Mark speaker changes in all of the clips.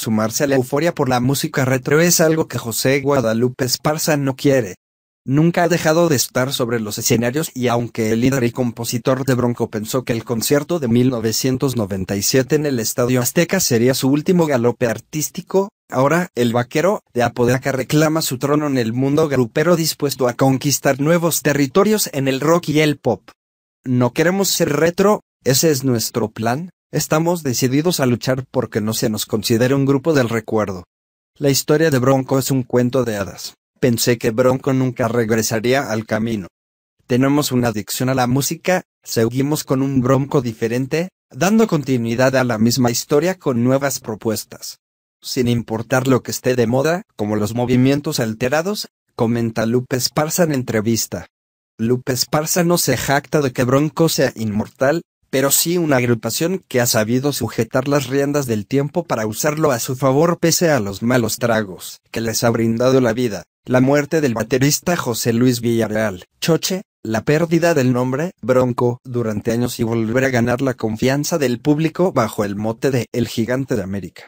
Speaker 1: Sumarse a la euforia por la música retro es algo que José Guadalupe Esparza no quiere. Nunca ha dejado de estar sobre los escenarios y aunque el líder y compositor de Bronco pensó que el concierto de 1997 en el Estadio Azteca sería su último galope artístico, ahora el vaquero de Apodaca reclama su trono en el mundo grupero dispuesto a conquistar nuevos territorios en el rock y el pop. No queremos ser retro, ese es nuestro plan, Estamos decididos a luchar porque no se nos considere un grupo del recuerdo. La historia de Bronco es un cuento de hadas. Pensé que Bronco nunca regresaría al camino. Tenemos una adicción a la música, seguimos con un Bronco diferente, dando continuidad a la misma historia con nuevas propuestas. Sin importar lo que esté de moda, como los movimientos alterados, comenta Lupe Esparza en entrevista. Lupe Esparza no se jacta de que Bronco sea inmortal, pero sí una agrupación que ha sabido sujetar las riendas del tiempo para usarlo a su favor pese a los malos tragos que les ha brindado la vida, la muerte del baterista José Luis Villarreal, Choche, la pérdida del nombre Bronco durante años y volver a ganar la confianza del público bajo el mote de El Gigante de América.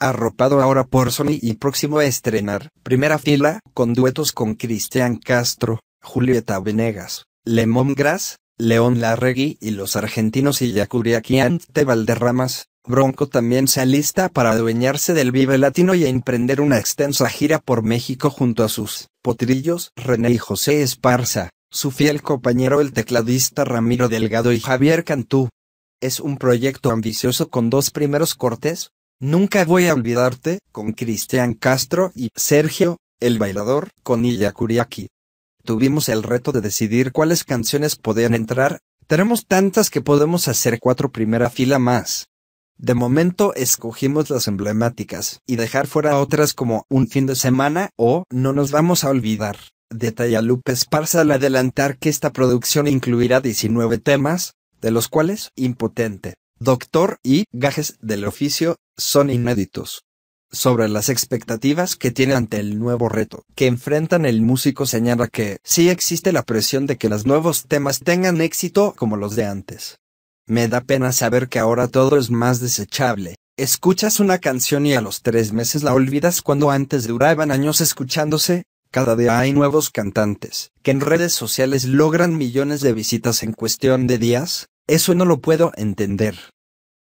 Speaker 1: Arropado ahora por Sony y próximo a estrenar, primera fila, con duetos con Cristian Castro, Julieta Venegas, Lemon Grass, León Larregui y los argentinos Illacuriaki ante Valderramas, Bronco también se alista para adueñarse del Vive Latino y emprender una extensa gira por México junto a sus potrillos René y José Esparza, su fiel compañero el tecladista Ramiro Delgado y Javier Cantú. Es un proyecto ambicioso con dos primeros cortes, Nunca voy a olvidarte, con Cristian Castro y Sergio, el bailador, con Illa Tuvimos el reto de decidir cuáles canciones podían entrar, tenemos tantas que podemos hacer cuatro primera fila más. De momento escogimos las emblemáticas y dejar fuera otras como un fin de semana o no nos vamos a olvidar. Detalla Lupe Esparza al adelantar que esta producción incluirá 19 temas, de los cuales Impotente, Doctor y Gajes del Oficio son inéditos sobre las expectativas que tiene ante el nuevo reto que enfrentan el músico señala que sí existe la presión de que los nuevos temas tengan éxito como los de antes. Me da pena saber que ahora todo es más desechable. Escuchas una canción y a los tres meses la olvidas cuando antes duraban años escuchándose. Cada día hay nuevos cantantes que en redes sociales logran millones de visitas en cuestión de días. Eso no lo puedo entender.